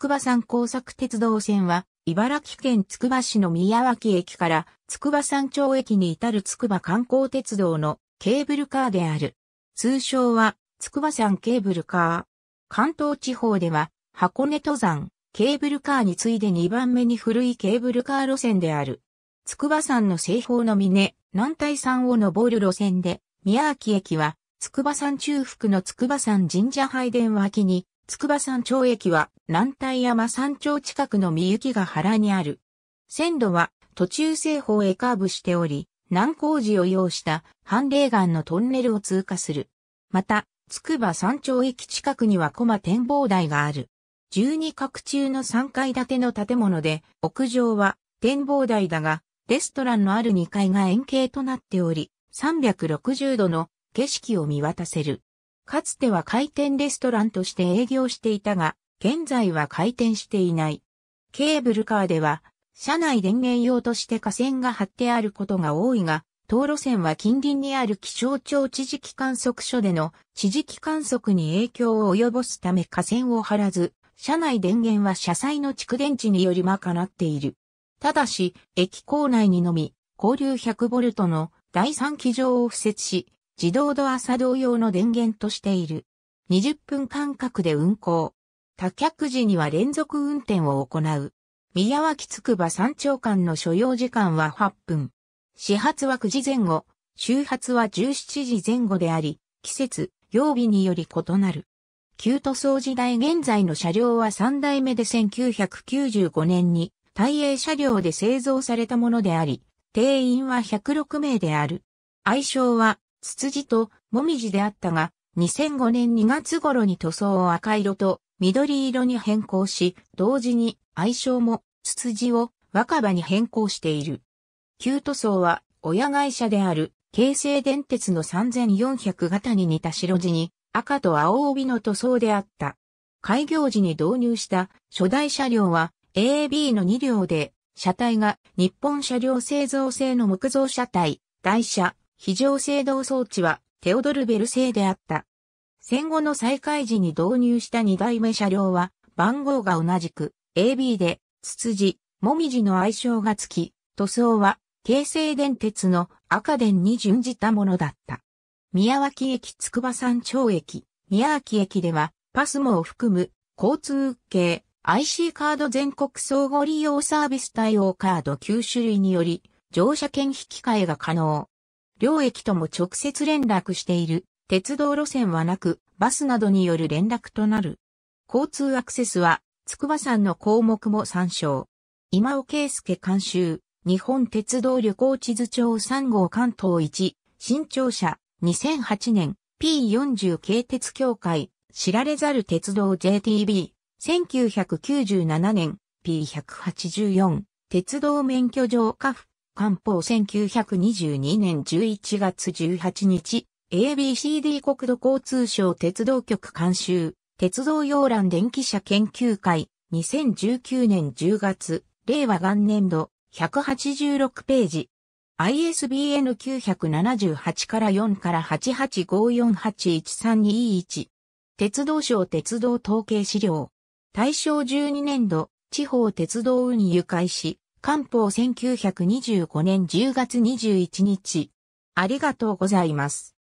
筑波山工作鉄道線は、茨城県つくば市の宮脇駅から筑波山町駅に至る筑波観光鉄道のケーブルカーである。通称は筑波山ケーブルカー。関東地方では箱根登山ケーブルカーに次いで2番目に古いケーブルカー路線である。筑波山の西方の峰、南大山を登る路線で、宮脇駅は筑波山中腹の筑波山神社拝殿脇に筑波山町駅は南丹山山頂近くの三雪が原にある。線路は途中西方へカーブしており、南高寺を要した半霊岩のトンネルを通過する。また、筑波山頂駅近くには駒展望台がある。12角中の3階建ての建物で、屋上は展望台だが、レストランのある2階が円形となっており、360度の景色を見渡せる。かつては回転レストランとして営業していたが、現在は回転していない。ケーブルカーでは、車内電源用として架線が張ってあることが多いが、道路線は近隣にある気象庁地磁気観測所での地磁気観測に影響を及ぼすため架線を張らず、車内電源は車載の蓄電池により賄っている。ただし、駅構内にのみ、交流 100V の第3機場を付設し、自動ドア作動用の電源としている。20分間隔で運行。多客時には連続運転を行う。宮脇つくば山頂間の所要時間は8分。始発は9時前後、周発は17時前後であり、季節、曜日により異なる。旧塗装時代現在の車両は3代目で1995年に、大英車両で製造されたものであり、定員は106名である。愛称は、ツツジとモミジであったが、2005年2月頃に塗装を赤色と緑色に変更し、同時に愛称もツツジを若葉に変更している。旧塗装は親会社である京成電鉄の3400型に似た白地に赤と青帯の塗装であった。開業時に導入した初代車両は AB の2両で、車体が日本車両製造製の木造車体、台車、非常制動装置はテオドル・ベル製であった。戦後の再開時に導入した2代目車両は番号が同じく AB で、ツツジ、モミジの愛称がつき、塗装は京成電鉄の赤電に準じたものだった。宮脇駅筑波山町駅、宮脇駅ではパスモを含む交通系 IC カード全国相互利用サービス対応カード9種類により乗車券引き換えが可能。両駅とも直接連絡している鉄道路線はなく、バスなどによる連絡となる。交通アクセスは、筑波山の項目も参照。今尾圭介監修、日本鉄道旅行地図帳3号関東1、新庁舎、2008年、P40 系鉄協会、知られざる鉄道 JTB、1997年、P184、鉄道免許状カフ、官報1922年11月18日、ABCD 国土交通省鉄道局監修、鉄道要覧電気車研究会、2019年10月、令和元年度、186ページ。ISBN 978から4から885481321。鉄道省鉄道統計資料。大正12年度、地方鉄道運輸開始、官報1925年10月21日。ありがとうございます。